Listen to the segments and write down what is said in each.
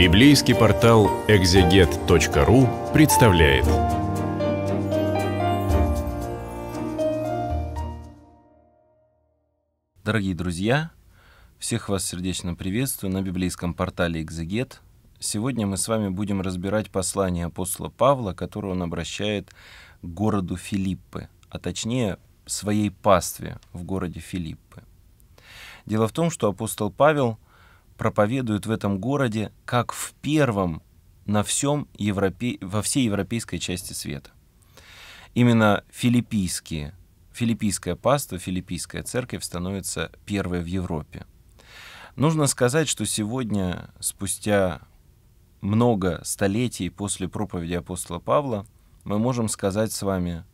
Библейский портал экзегет.ру представляет. Дорогие друзья, всех вас сердечно приветствую на библейском портале Экзегет. Сегодня мы с вами будем разбирать послание апостола Павла, которое он обращает к городу Филиппы, а точнее своей пастве в городе Филиппы. Дело в том, что апостол Павел – проповедуют в этом городе как в первом на всем Европе... во всей европейской части света. Именно филиппийские, Филиппийское паства, филиппийская церковь становится первой в Европе. Нужно сказать, что сегодня, спустя много столетий после проповеди апостола Павла, мы можем сказать с вами,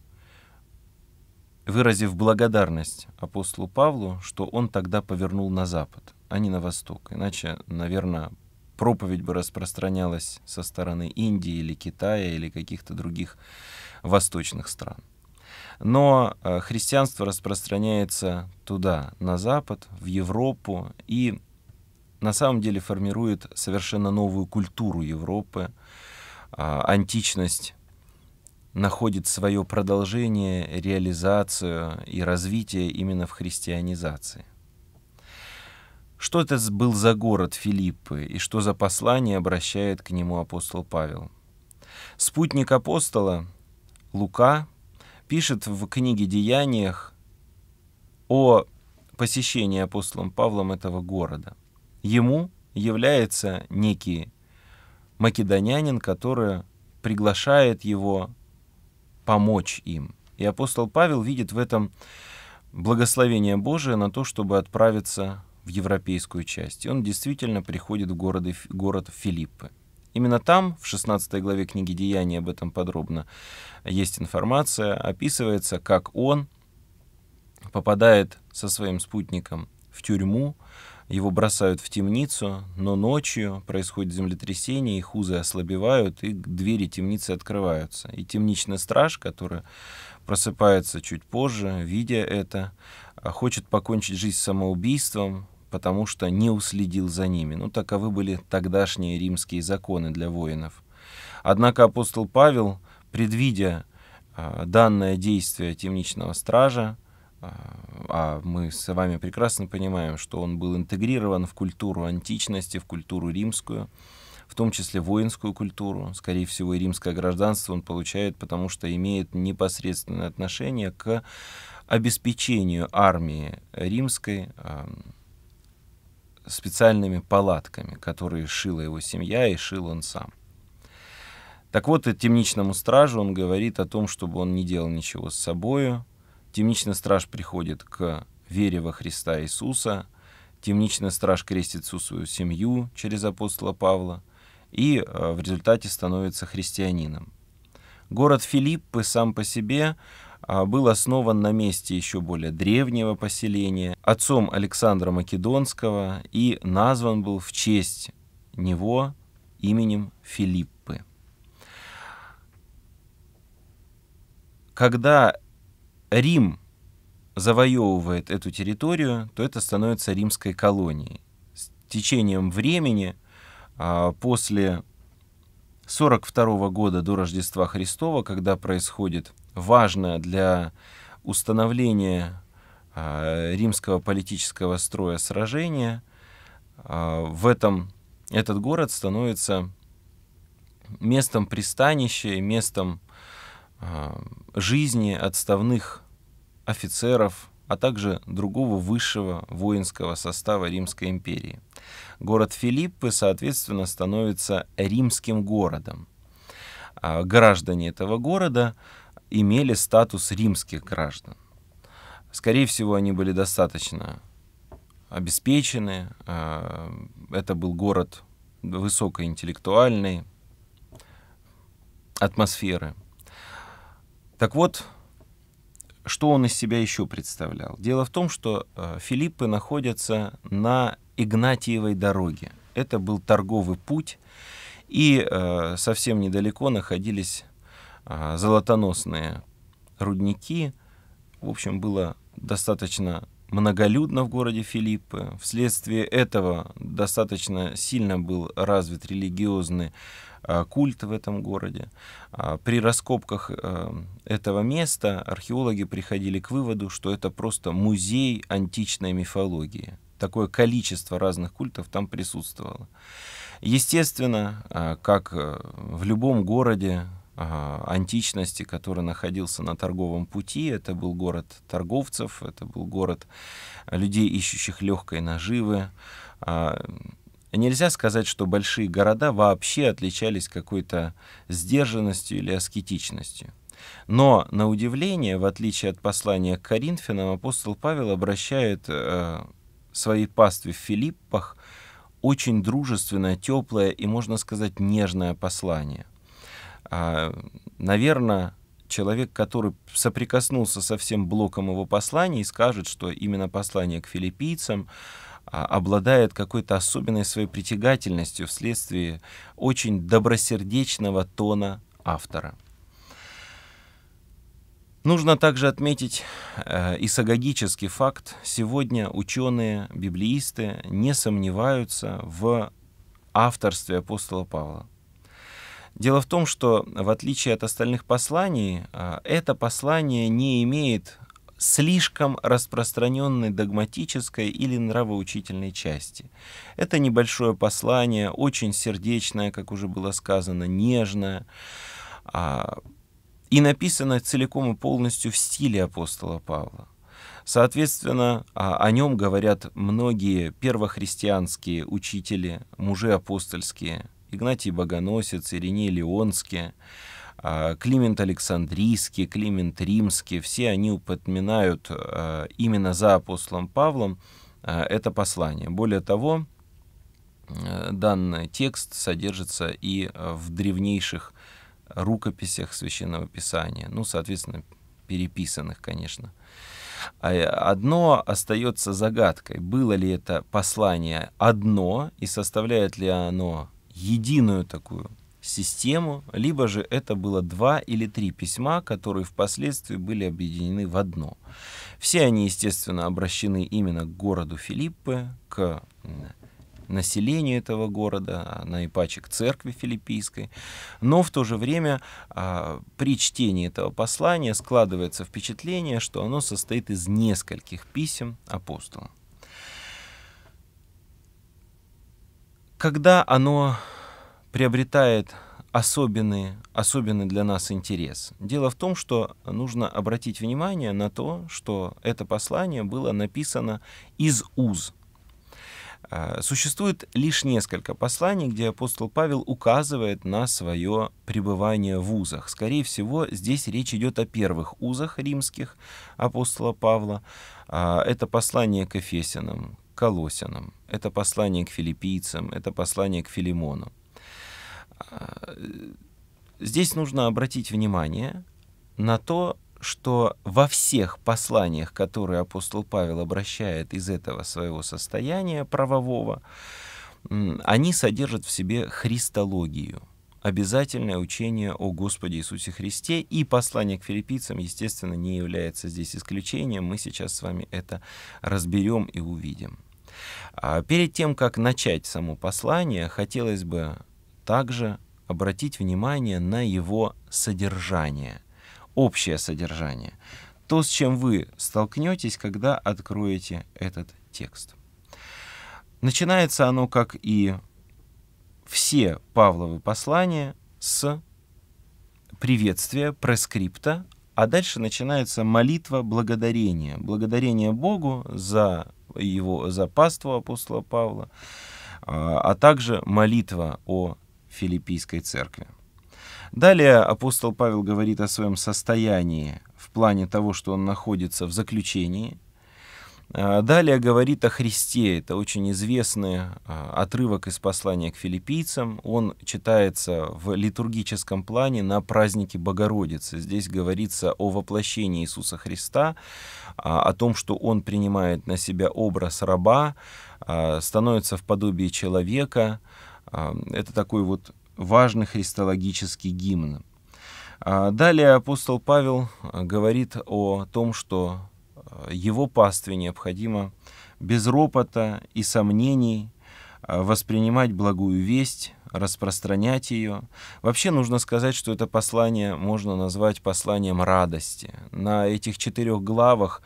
выразив благодарность апостолу Павлу, что он тогда повернул на запад а не на восток. Иначе, наверное, проповедь бы распространялась со стороны Индии или Китая или каких-то других восточных стран. Но э, христианство распространяется туда, на Запад, в Европу, и на самом деле формирует совершенно новую культуру Европы. А, античность находит свое продолжение, реализацию и развитие именно в христианизации. Что это был за город Филиппы и что за послание обращает к нему апостол Павел? Спутник апостола Лука пишет в книге «Деяниях» о посещении апостолом Павлом этого города. Ему является некий македонянин, который приглашает его помочь им. И апостол Павел видит в этом благословение Божие на то, чтобы отправиться в европейскую часть, и он действительно приходит в города, город Филиппы. Именно там, в 16 главе книги «Деяния» об этом подробно есть информация, описывается, как он попадает со своим спутником в тюрьму, его бросают в темницу, но ночью происходит землетрясение, и хузы ослабевают, и двери темницы открываются. И темничный страж, который просыпается чуть позже, видя это, а, хочет покончить жизнь самоубийством, потому что не уследил за ними. Ну, таковы были тогдашние римские законы для воинов. Однако апостол Павел, предвидя а, данное действие темничного стража, а, а мы с вами прекрасно понимаем, что он был интегрирован в культуру античности, в культуру римскую, в том числе воинскую культуру. Скорее всего, и римское гражданство он получает, потому что имеет непосредственное отношение к обеспечению армии римской специальными палатками, которые шила его семья и шил он сам. Так вот, и темничному стражу он говорит о том, чтобы он не делал ничего с собою. Темничный страж приходит к вере во Христа Иисуса. Темничный страж крестит всю свою семью через апостола Павла и э, в результате становится христианином. Город Филиппы сам по себе а, был основан на месте еще более древнего поселения отцом Александра Македонского и назван был в честь него именем Филиппы. Когда Рим завоевывает эту территорию, то это становится римской колонией. С течением времени, а, после 42 года до Рождества Христова, когда происходит важно для установления а, римского политического строя сражения. А, в этом этот город становится местом пристанища, и местом а, жизни отставных офицеров, а также другого высшего воинского состава Римской империи. Город Филиппы, соответственно, становится римским городом. Граждане этого города имели статус римских граждан. Скорее всего, они были достаточно обеспечены. Э, это был город высокоинтеллектуальной атмосферы. Так вот, что он из себя еще представлял? Дело в том, что э, Филиппы находятся на Игнатиевой дороге. Это был торговый путь, и э, совсем недалеко находились золотоносные рудники. В общем, было достаточно многолюдно в городе Филиппы. Вследствие этого достаточно сильно был развит религиозный а, культ в этом городе. А, при раскопках э, этого места археологи приходили к выводу, что это просто музей античной мифологии. Такое количество разных культов там присутствовало. Естественно, а, как э, в любом городе, а, античности, который находился на торговом пути. Это был город торговцев, это был город людей, ищущих легкой наживы. А, нельзя сказать, что большие города вообще отличались какой-то сдержанностью или аскетичностью. Но, на удивление, в отличие от послания к Коринфянам, апостол Павел обращает э, своей пастве в Филиппах очень дружественное, теплое и, можно сказать, нежное послание – а, наверное, человек, который соприкоснулся со всем блоком его посланий, скажет, что именно послание к филиппийцам а, обладает какой-то особенной своей притягательностью вследствие очень добросердечного тона автора. Нужно также отметить э, исагогический факт. Сегодня ученые, библеисты не сомневаются в авторстве апостола Павла. Дело в том, что в отличие от остальных посланий, а, это послание не имеет слишком распространенной догматической или нравоучительной части. Это небольшое послание, очень сердечное, как уже было сказано, нежное, а, и написано целиком и полностью в стиле апостола Павла. Соответственно, а, о нем говорят многие первохристианские учители, мужи апостольские – Игнатий Богоносец, Ириней Леонский, а, Климент Александрийский, Климент Римский, все они упоминают а, именно за апостолом Павлом а, это послание. Более того, данный текст содержится и в древнейших рукописях Священного Писания, ну, соответственно, переписанных, конечно. Одно остается загадкой, было ли это послание одно и составляет ли оно единую такую систему, либо же это было два или три письма, которые впоследствии были объединены в одно. Все они, естественно, обращены именно к городу Филиппы, к населению этого города, а, на Ипаче к церкви филиппийской. Но в то же время а, при чтении этого послания складывается впечатление, что оно состоит из нескольких писем апостола. когда оно приобретает особенный, особенный для нас интерес. Дело в том, что нужно обратить внимание на то, что это послание было написано из уз. А, существует лишь несколько посланий, где апостол Павел указывает на свое пребывание в узах. Скорее всего, здесь речь идет о первых узах римских апостола Павла. А, это послание к Эфесиным, Колосинам, это послание к филиппийцам, это послание к Филимону. А, здесь нужно обратить внимание на то, что во всех посланиях, которые апостол Павел обращает из этого своего состояния правового, они содержат в себе христологию, обязательное учение о Господе Иисусе Христе, и послание к филиппийцам, естественно, не является здесь исключением. Мы сейчас с вами это разберем и увидим. А перед тем, как начать само послание, хотелось бы также обратить внимание на его содержание, общее содержание, то, с чем вы столкнетесь, когда откроете этот текст. Начинается оно, как и все Павловы послания, с приветствия, прескрипта, а дальше начинается молитва благодарения. Благодарение Богу за его за апостола Павла, а, а также молитва о Филиппийской церкви. Далее апостол Павел говорит о своем состоянии в плане того, что он находится в заключении – а, далее говорит о Христе. Это очень известный а, отрывок из послания к филиппийцам. Он читается в литургическом плане на празднике Богородицы. Здесь говорится о воплощении Иисуса Христа, а, о том, что Он принимает на себя образ раба, становится в подобие человека. Это такой вот важный христологический гимн. Далее апостол Павел говорит о том, что его пастве необходимо без ропота и сомнений э, воспринимать благую весть, распространять ее. Вообще нужно сказать, что это послание можно назвать посланием радости. На этих четырех главах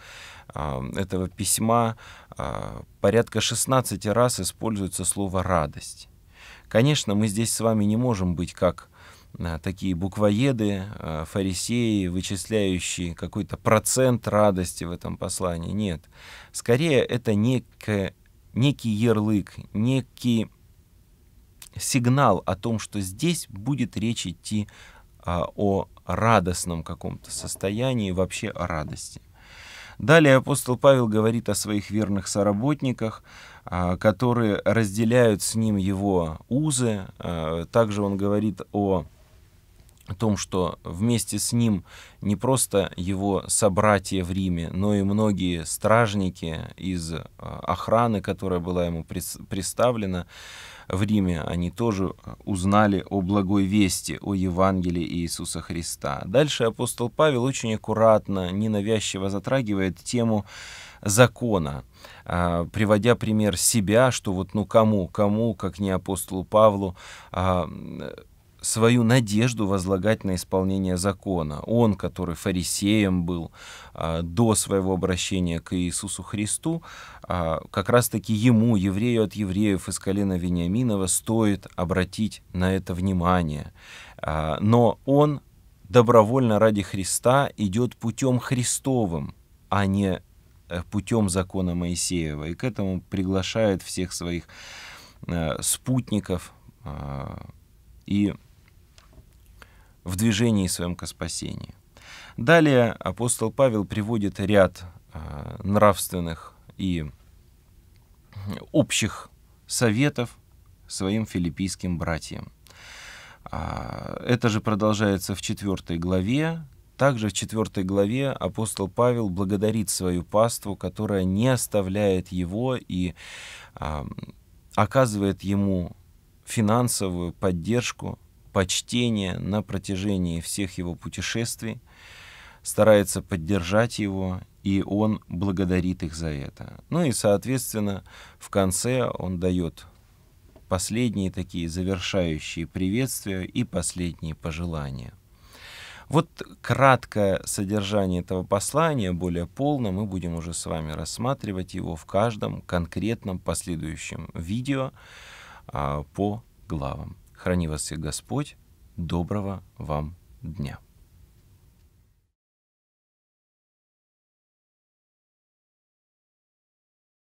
э, этого письма э, порядка 16 раз используется слово «радость». Конечно, мы здесь с вами не можем быть как Э, такие буквоеды, э, фарисеи, вычисляющие какой-то процент радости в этом послании. Нет. Скорее, это некое, некий ярлык, некий сигнал о том, что здесь будет речь идти а, о радостном каком-то состоянии, вообще о радости. Далее апостол Павел говорит о своих верных соработниках, а, которые разделяют с ним его узы. Э, также он говорит о о том, что вместе с ним не просто его собратья в Риме, но и многие стражники из э, охраны, которая была ему представлена в Риме, они тоже узнали о благой вести, о Евангелии Иисуса Христа. Дальше апостол Павел очень аккуратно, ненавязчиво затрагивает тему закона, а, приводя пример себя, что вот ну кому, кому, как не апостолу Павлу, а, свою надежду возлагать на исполнение закона. Он, который фарисеем был а, до своего обращения к Иисусу Христу, а, как раз-таки ему, еврею от евреев из колена Вениаминова, стоит обратить на это внимание. А, но он добровольно ради Христа идет путем Христовым, а не э, путем закона Моисеева. И к этому приглашает всех своих э, спутников э, и в движении своем ко спасению. Далее апостол Павел приводит ряд э, нравственных и общих советов своим филиппийским братьям. А, это же продолжается в 4 главе. Также в 4 главе апостол Павел благодарит свою паству, которая не оставляет его и оказывает ему финансовую поддержку почтение на протяжении всех его путешествий, старается поддержать его, и он благодарит их за это. Ну и, соответственно, в конце он дает последние такие завершающие приветствия и последние пожелания. Вот краткое содержание этого послания, более полно, мы будем уже с вами рассматривать его в каждом конкретном последующем видео а, по главам. Храни вас всех Господь. Доброго вам дня.